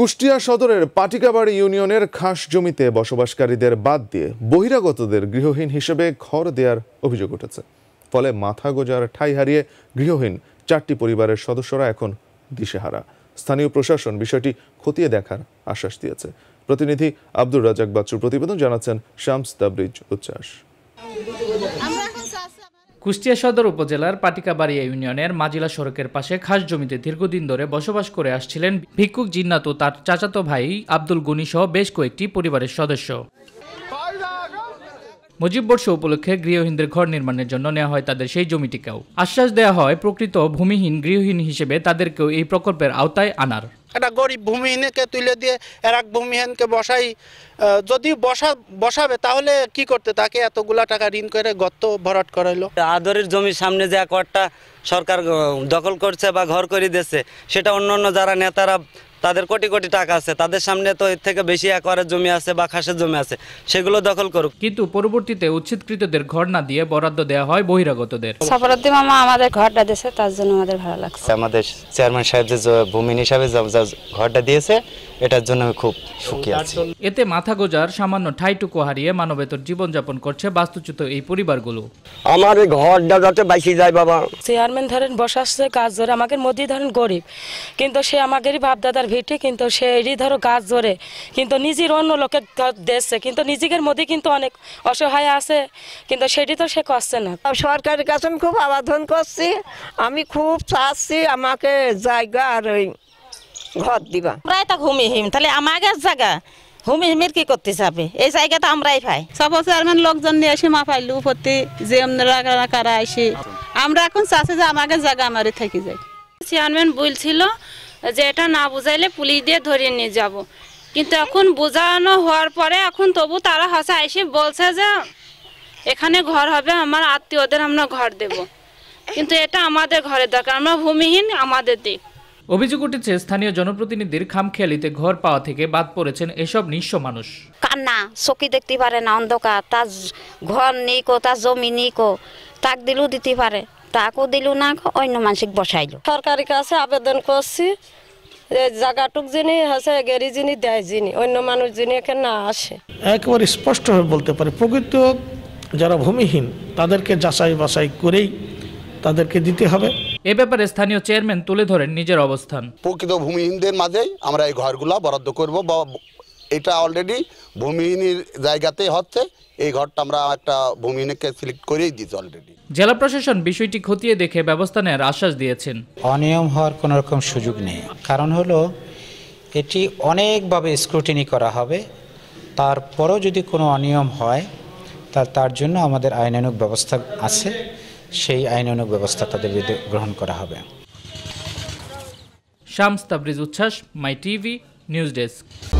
কুষ্টিয়া সদরের পাটিকাবাড়ি ইউনিয়নের খাস জমিতে বসবাসকারীদের বাদ দিয়ে বহিরাগতদের গৃহহীন হিসেবে ঘর দেওয়ার অভিযোগ উঠেছে ফলে মাথা গোজার ঠাই হারিয়ে গৃহহীন চারটি পরিবারের সদস্যরা এখন দিশেহারা স্থানীয় প্রশাসন বিষয়টি খতিয়ে দেখার আশ্বাস দিয়েছে প্রতিনিধি আব্দুর রাজাক বাচ্চুর প্রতিবেদন জানাচ্ছেন শামস তাবরিজ উচ্ছ্বাস কুষ্টিয়া সদর উপজেলার পাটিকাবাড়িয়া ইউনিয়নের মাজিলা সড়কের পাশে খাস জমিতে দীর্ঘদিন ধরে বসবাস করে আসছিলেন ভিক্ষুক জিন্নাত ও তার চাচাতো ভাই আব্দুল গনি সহ বেশ কয়েকটি পরিবারের সদস্য মুজিব বর্ষ উপলক্ষে গৃহহীনদের ঘর নির্মাণের জন্য নেওয়া হয় তাদের সেই জমিটিকেও আশ্বাস দেওয়া হয় প্রকৃত ভূমিহীন গৃহহীন হিসেবে তাদেরকেও এই প্রকল্পের আওতায় আনার একটা গরিব ভূমিহীনকে তুলে দিয়ে এর এক ভূমিহীনকে বসাই যদি বসা বসাবে তাহলে কি করতে তাকে এতগুলা টাকা ঋণ করে গর্ত ভরাট করাইলো আদরের জমির সামনে যে একটা সরকার দখল করছে বা ঘর করে দিয়েছে সেটা অন্য অন্য যারা নেতারা তাদের কোটি কোটি টাকা আছে তাদের সামনে তো এর থেকে বেশি একরের জমি আছে বা খাসের জমি আছে সেগুলো দখল করুক কিন্তু পরবর্তীতে উচ্ছেদকৃতদের ঘর না দিয়ে বরাদ্দ দেওয়া হয় বহিরাগতদের সফরদ্দি মামা আমাদের ঘরটা দিয়েছে তার জন্য আমাদের ভালো লাগছে আমাদের চেয়ারম্যান সাহেব যে ভূমি হিসাবে ঘরটা দিয়েছে এটার জন্য আমি খুব সুখী আছি এতে মাথা গোজার সামান্য ঠাইটুকু হারিয়ে মানবেতর জীবনযাপন করছে বাস্তুচ্যুত এই পরিবারগুলো আমার ঘরটা যাতে বাইসে যায় বাবা চেয়ারম্যান ধরেন বসাচ্ছে কাজ ধরে আমাকে মোদি ধরেন গরিব কিন্তু সে আমাদেরই দাদার ভিটি কিন্তু সে এটি ধরো গাছ ধরে কিন্তু নিজের অন্য লোকে দেখছে কিন্তু নিজেদের মধ্যে কিন্তু অনেক অসহায় আছে কিন্তু সেটি তো সে করছে না সরকারের কাছে আমি খুব আবেদন করছি আমি খুব চাচ্ছি আমাকে জায়গা আর ওই ঘর দিবা প্রায় তা ঘুমিহীন তাহলে আমাকে জায়গা হুমিহিমির কি করতে চাবে এই জায়গাটা আমরাই পাই সব চেয়ারম্যান লোকজন নিয়ে এসে মা পাইলু প্রতি যে আমরা কারা আমরা এখন চাষে যে আমাকে জায়গা আমারই থেকে যাই চেয়ারম্যান বলছিল যে এটা না বুঝাইলে পুলিশ দিয়ে ধরিয়ে নিয়ে যাব। কিন্তু এখন বোঝানো হওয়ার পরে এখন তবু তারা হাসা এসে বলছে যে এখানে ঘর হবে আমার আত্মীয়দের আমরা ঘর দেব কিন্তু এটা আমাদের ঘরে দরকার আমরা ভূমিহীন আমাদের দিক অভিযোগ উঠেছে স্থানীয় জনপ্রতিনিধির খামখেয়ালিতে ঘর পাওয়া থেকে বাদ পড়েছেন এসব নিঃস্ব মানুষ কান্না চকি দেখতে পারে না অন্ধকার তার ঘর নেই কো তার জমি নেই কো তাক দিলেও দিতে পারে তাকেও দিল না অন্য মানসিক বসাইলো সরকারের কাছে আবেদন করছি জায়গাটুক যিনি আছে গেরি যিনি দেয় যিনি অন্য মানুষ যিনি এখানে না আসে একেবারে স্পষ্টভাবে বলতে পারে প্রকৃত যারা ভূমিহীন তাদেরকে যাচাই বাছাই করেই তাদেরকে দিতে হবে এ ব্যাপারে স্থানীয় চেয়ারম্যান তুলে ধরেন নিজের অবস্থান প্রকৃত ভূমিহীনদের মাঝে আমরা এই ঘরগুলো বরাদ্দ করব বা এটা অলরেডি ভূমিহীনের জায়গাতে হচ্ছে এই ঘরটা আমরা একটা ভূমিহীনকে সিলেক্ট করেই দিয়েছি অলরেডি জেলা প্রশাসন বিষয়টি খতিয়ে দেখে ব্যবস্থা নেওয়ার আশ্বাস দিয়েছেন অনিয়ম হওয়ার কোনো রকম সুযোগ নেই কারণ হলো এটি অনেকভাবে স্ক্রুটিনি করা হবে তারপরও যদি কোনো অনিয়ম হয় তা তার জন্য আমাদের আইনানুক ব্যবস্থা আছে সেই আইনানুক ব্যবস্থা তাদের বিরুদ্ধে গ্রহণ করা হবে শামস তাবরিজ উচ্ছ্বাস মাই টিভি নিউজ ডেস্ক